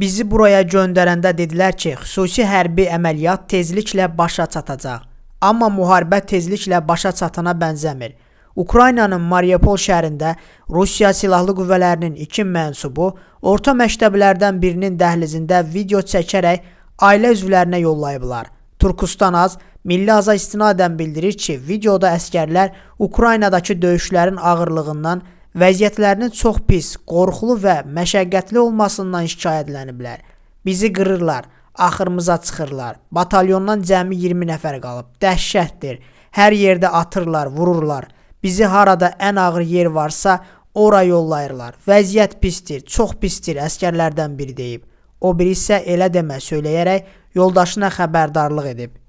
Bizi buraya göndərəndə dedilər ki, xüsusi hərbi əməliyyat tezliklə başa çatacaq. Amma müharibə tezliklə başa çatana bənzəmir. Ukraynanın Mariupol şəhərində Rusiya silahlı qüvvələrinin iki mənsubu orta məktəblərdən birinin dəhlizində video çəkərək ailə üzvlərinə yollayıblar. Turkustanaz Milli Aza istinadən bildirir ki, videoda əskərlər Ukraynadakı döyüşlərin ağırlığından vəziyyətlərinin çox pis, qorxulu və məşəqqətli olmasından şikayətləniblər. Bizi qırırlar, axırımıza çıxırlar. Batalyondan cəmi 20 nəfər qalıb. Dəhşətdir. Hər yerdə atırlar, vururlar. Bizi harada ən ağır yer varsa, ora yollayırlar. Vəziyyət pisdir, çox pisdir, əskərlərdən biri deyib. O biri isə elə demə söyləyərək yoldaşına xəbərdarlıq edib.